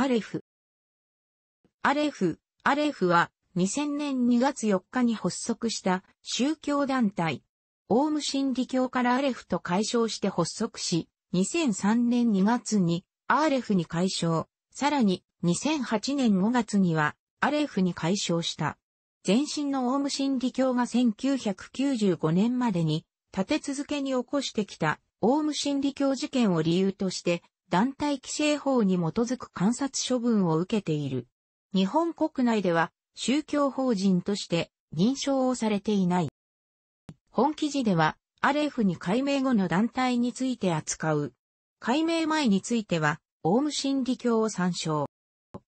アレフ。アレフ、アレフは2000年2月4日に発足した宗教団体。オウム真理教からアレフと解消して発足し、2003年2月にアーレフに解消。さらに2008年5月にはアレフに解消した。前身のオウム真理教が1995年までに立て続けに起こしてきたオウム真理教事件を理由として団体規制法に基づく観察処分を受けている。日本国内では宗教法人として認証をされていない。本記事では、アレフに解明後の団体について扱う。解明前については、オウム真理教を参照。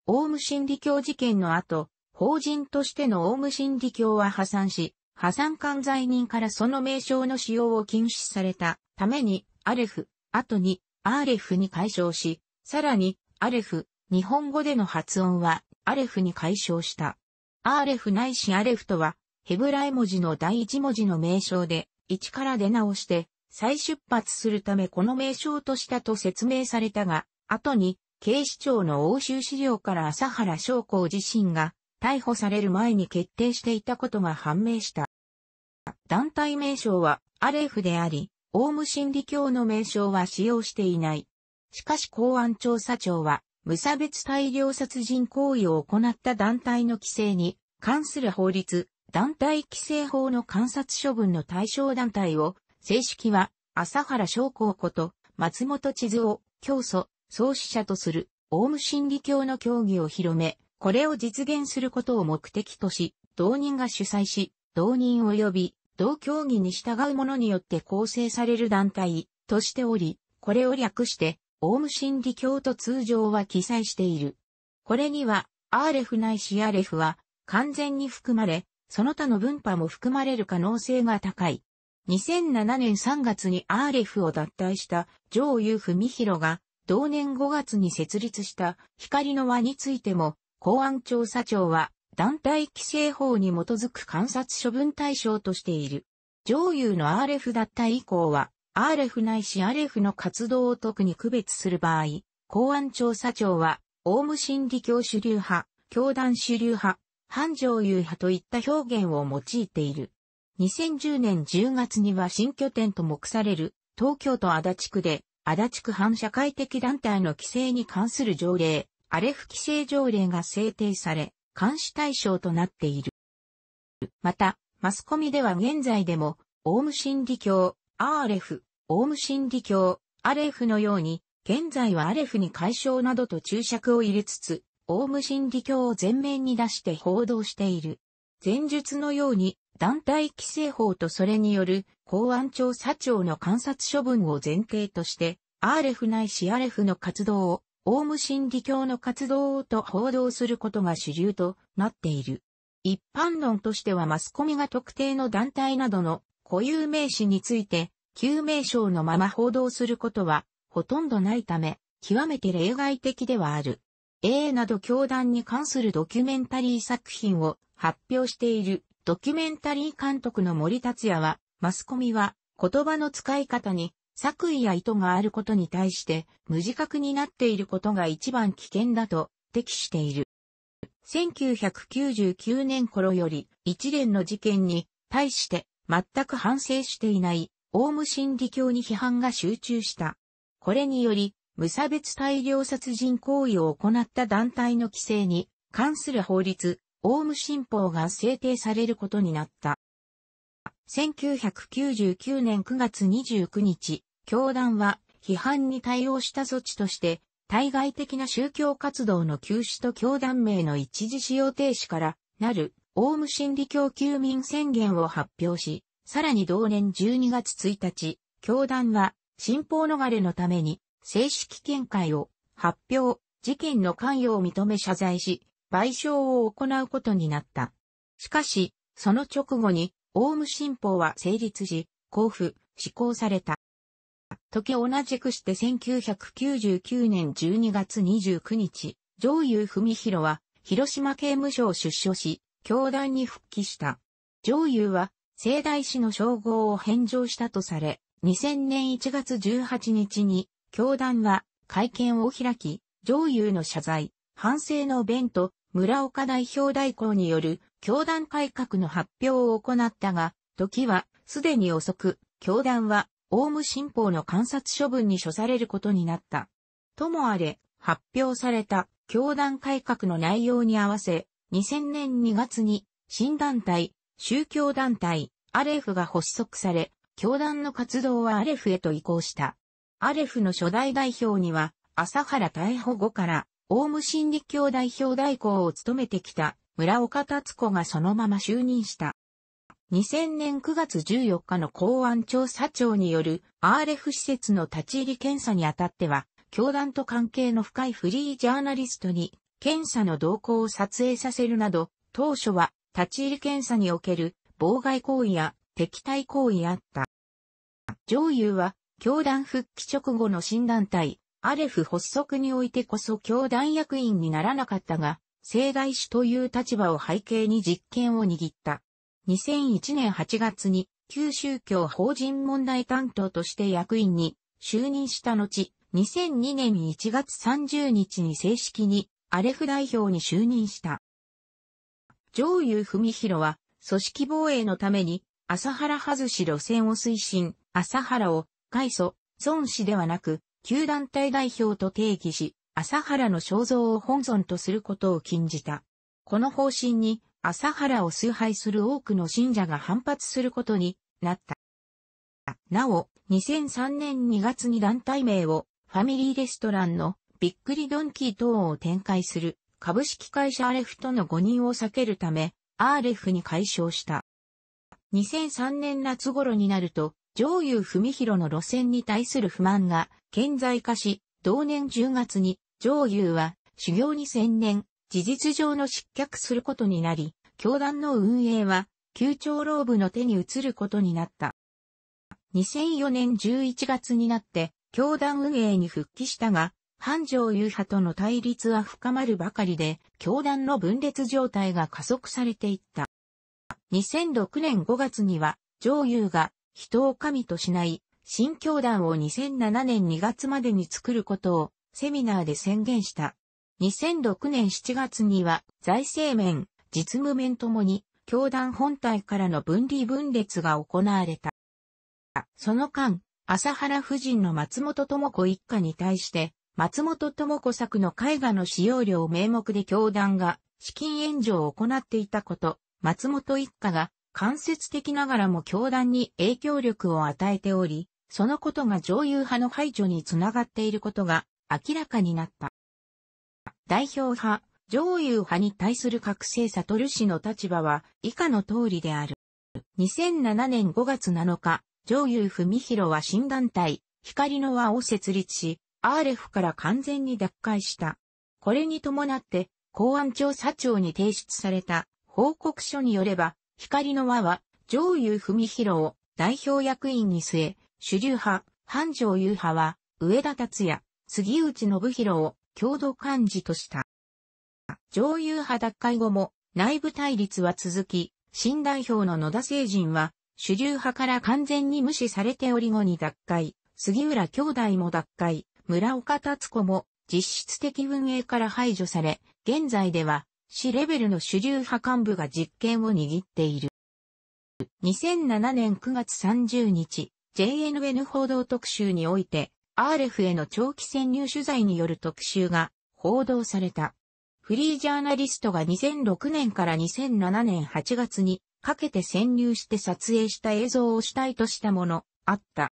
オウム真理教事件の後、法人としてのオウム真理教は破産し、破産管罪人からその名称の使用を禁止されたために、アレフ、後にアーレフに解消し、さらに、アレフ、日本語での発音は、アレフに解消した。アーレフないしアレフとは、ヘブライ文字の第一文字の名称で、一から出直して、再出発するためこの名称としたと説明されたが、後に、警視庁の押収資料から朝原将校自身が、逮捕される前に決定していたことが判明した。団体名称は、アレフであり、オウム真理教の名称は使用していない。しかし公安調査庁は、無差別大量殺人行為を行った団体の規制に関する法律、団体規制法の観察処分の対象団体を、正式は、朝原昌光こと、松本地図を、教祖、創始者とする、オウム真理教の教義を広め、これを実現することを目的とし、同人が主催し、同人及び同協議に従う者によって構成される団体としており、これを略して、オウム真理教と通常は記載している。これには、アーレフないしアレフは完全に含まれ、その他の分派も含まれる可能性が高い。2007年3月にアーレフを脱退した上優文弘が、同年5月に設立した光の輪についても、公安調査庁は団体規制法に基づく観察処分対象としている。上遊の RF 脱退以降は、RF ないし RF の活動を特に区別する場合、公安調査庁は、オウム真理教主流派、教団主流派、反上遊派といった表現を用いている。2010年10月には新拠点と目される東京都足立区で足立区反社会的団体の規制に関する条例、アレフ規制条例が制定され、監視対象となっている。また、マスコミでは現在でも、オウム真理教、アーレフ、オウム真理教、アレフのように、現在はアレフに解消などと注釈を入れつつ、オウム真理教を前面に出して報道している。前述のように、団体規制法とそれによる公安調査庁の観察処分を前提として、アーレフないしアレフの活動をオウム真理教の活動をと報道することが主流となっている。一般論としてはマスコミが特定の団体などの固有名詞について、旧名称のまま報道することはほとんどないため、極めて例外的ではある。A など教団に関するドキュメンタリー作品を発表しているドキュメンタリー監督の森達也は、マスコミは言葉の使い方に作為や意図があることに対して無自覚になっていることが一番危険だと適している。1999年頃より一連の事件に対して全く反省していないオウム真理教に批判が集中した。これにより無差別大量殺人行為を行った団体の規制に関する法律、オウム新法が制定されることになった。1999年9月29日、教団は批判に対応した措置として、対外的な宗教活動の休止と教団名の一時使用停止からなる、オウム真理教休民宣言を発表し、さらに同年12月1日、教団は、信奉逃れのために、正式見解を発表、事件の関与を認め謝罪し、賠償を行うことになった。しかし、その直後に、オウム新法は成立し、交付、施行された。時同じくして1999年12月29日、上優文弘は、広島刑務所を出所し、教団に復帰した。上優は、聖大師の称号を返上したとされ、2000年1月18日に、教団は会見を開き、上優の謝罪、反省の弁と村岡代表代行による教団改革の発表を行ったが、時はすでに遅く、教団はオウム新法の観察処分に処されることになった。ともあれ、発表された教団改革の内容に合わせ、2000年2月に新団体、宗教団体、アレフが発足され、教団の活動はアレフへと移行した。アレフの初代代表には、朝原逮捕後から、オウム真理教代表代行を務めてきた村岡達子がそのまま就任した。2000年9月14日の公安調査庁による RF 施設の立ち入り検査にあたっては、教団と関係の深いフリージャーナリストに検査の動向を撮影させるなど、当初は立ち入り検査における妨害行為や敵対行為あった。上優は、教団復帰直後の新団体、アレフ発足においてこそ教団役員にならなかったが、盛大主という立場を背景に実権を握った。2001年8月に旧宗教法人問題担当として役員に就任した後、2002年1月30日に正式にアレフ代表に就任した。上優文弘は組織防衛のために朝原外し路線を推進、朝原を海祖、孫子ではなく、旧団体代表と定義し、朝原の肖像を本尊とすることを禁じた。この方針に朝原を崇拝する多くの信者が反発することになった。なお、2003年2月に団体名をファミリーレストランのびっくりドンキー等を展開する株式会社アレフとの誤認を避けるため、アーレフに解消した。2003年夏頃になると、上祐文弘の路線に対する不満が顕在化し、同年10月に上祐は修行に専念、事実上の失脚することになり、教団の運営は、旧長老部の手に移ることになった。2004年11月になって、教団運営に復帰したが、繁盛優派との対立は深まるばかりで、教団の分裂状態が加速されていった。2006年5月には、上優が人を神としない、新教団を2007年2月までに作ることをセミナーで宣言した。2006年7月には財政面、実務面ともに教団本体からの分離分裂が行われた。その間、朝原夫人の松本智子一家に対して、松本智子作の絵画の使用料名目で教団が資金援助を行っていたこと、松本一家が間接的ながらも教団に影響力を与えており、そのことが上流派の排除につながっていることが明らかになった。代表派、上優派に対する覚醒悟る氏の立場は以下の通りである。2007年5月7日、上優文弘は新団体、光の輪を設立し、RF から完全に脱会した。これに伴って、公安調査庁に提出された報告書によれば、光の輪は、上優文弘を代表役員に据え、主流派、繁盛優派は、上田達也、杉内信弘を共同幹事とした。上流派脱会後も内部対立は続き、新代表の野田聖人は主流派から完全に無視されており後に脱会、杉浦兄弟も脱会、村岡達子も実質的運営から排除され、現在では市レベルの主流派幹部が実権を握っている。2007年9月30日、JNN 報道特集において、RF への長期潜入取材による特集が報道された。フリージャーナリストが2006年から2007年8月にかけて潜入して撮影した映像を主体としたもの、あった。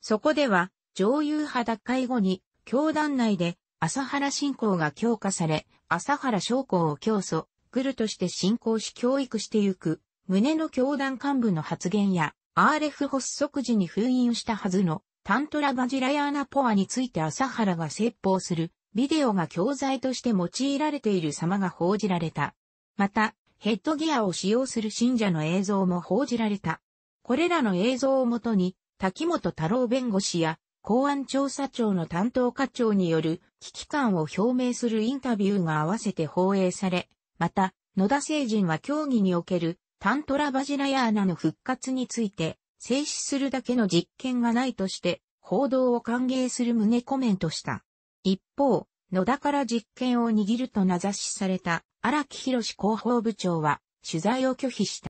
そこでは、上優派脱会後に、教団内で、朝原信仰が強化され、朝原将校を教祖、グルとして信仰し教育してゆく、胸の教団幹部の発言や、RF 発足時に封印したはずの、タントラバジラヤーナポアについて朝原が説法するビデオが教材として用いられている様が報じられた。また、ヘッドギアを使用する信者の映像も報じられた。これらの映像をもとに、滝本太郎弁護士や公安調査庁の担当課長による危機感を表明するインタビューが合わせて放映され、また、野田聖人は競技におけるタントラバジラヤーナの復活について、静止するだけの実験がないとして、報道を歓迎する旨コメントした。一方、野田から実験を握ると名指しされた荒木博広報部長は取材を拒否した。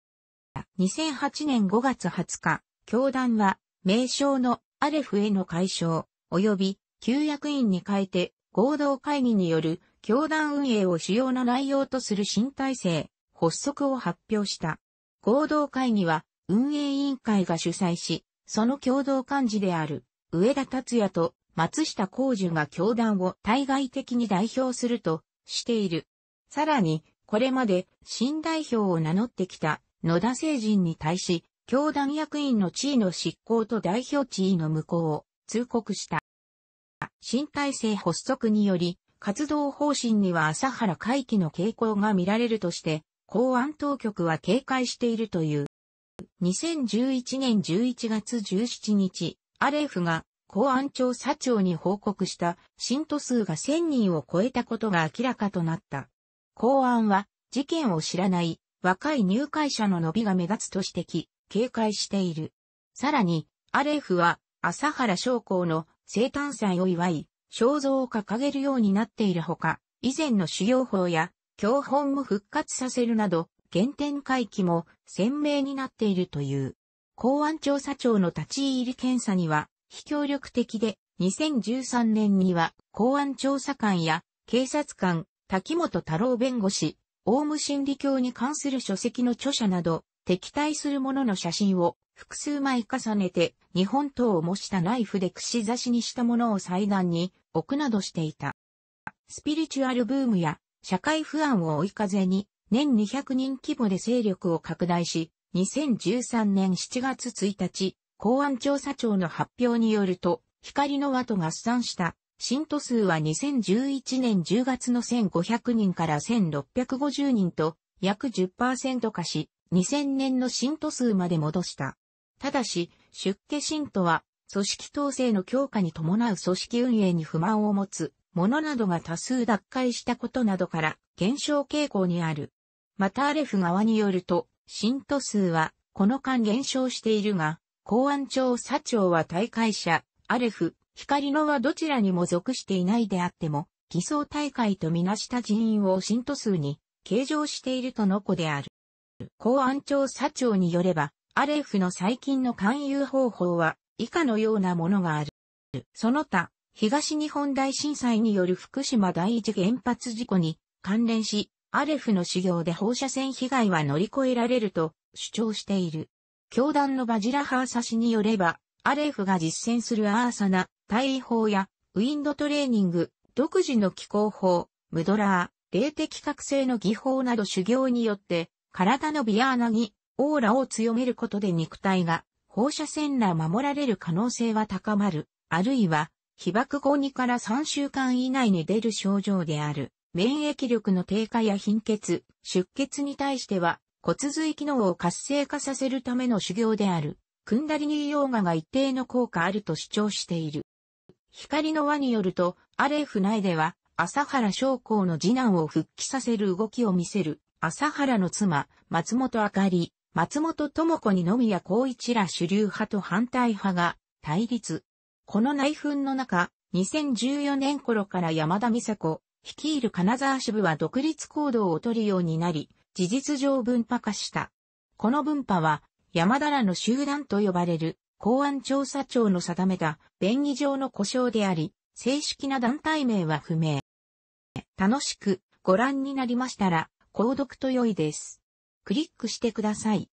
2008年5月20日、教団は名称のアレフへの解消及び旧役員に変えて合同会議による教団運営を主要な内容とする新体制発足を発表した。合同会議は運営委員会が主催し、その共同幹事である、上田達也と松下幸樹が教団を対外的に代表するとしている。さらに、これまで新代表を名乗ってきた野田聖人に対し、教団役員の地位の執行と代表地位の無効を通告した。新体制発足により、活動方針には朝原回帰の傾向が見られるとして、公安当局は警戒しているという。2011年11月17日、アレフが公安調査庁に報告した信徒数が1000人を超えたことが明らかとなった。公安は事件を知らない若い入会者の伸びが目立つと指摘、警戒している。さらに、アレフは朝原将校の生誕祭を祝い、肖像を掲げるようになっているほか、以前の修行法や教本も復活させるなど、原点回帰も鮮明になっているという。公安調査庁の立ち入り検査には、非協力的で、2013年には公安調査官や警察官、滝本太郎弁護士、オウム真理教に関する書籍の著者など、敵対する者の写真を複数枚重ねて、日本刀を模したナイフで串刺しにしたものを祭壇に置くなどしていた。スピリチュアルブームや社会不安を追い風に、年200人規模で勢力を拡大し、2013年7月1日、公安調査庁の発表によると、光の輪と合算した信徒数は2011年10月の1500人から1650人と約10%化し、2000年の信徒数まで戻した。ただし、出家信徒は、組織統制の強化に伴う組織運営に不満を持つ者などが多数脱会したことなどから減少傾向にある。またアレフ側によると、信徒数はこの間減少しているが、公安庁査庁は大会者、アレフ、光のはどちらにも属していないであっても、偽装大会とみなした人員を信徒数に計上しているとの子である。公安庁査庁によれば、アレフの最近の勧誘方法は以下のようなものがある。その他、東日本大震災による福島第一原発事故に関連し、アレフの修行で放射線被害は乗り越えられると主張している。教団のバジラハーサ氏によれば、アレフが実践するアーサナ、対位法やウィンドトレーニング、独自の気候法、ムドラー、霊的覚醒の技法など修行によって、体のビアーナに、オーラを強めることで肉体が放射線ら守られる可能性は高まる、あるいは被爆後2から3週間以内に出る症状である。免疫力の低下や貧血、出血に対しては骨髄機能を活性化させるための修行である、クンダリニーヨーガが一定の効果あると主張している。光の輪によると、アレフ内では、朝原将校の次男を復帰させる動きを見せる、朝原の妻、松本明里、松本智子にのみや孝一ら主流派と反対派が対立。この内紛の中、2014年頃から山田美佐子、率いる金沢支部は独立行動を取るようになり、事実上分派化した。この分派は、山田らの集団と呼ばれる公安調査庁の定めた便宜上の故障であり、正式な団体名は不明。楽しくご覧になりましたら、購読と良いです。クリックしてください。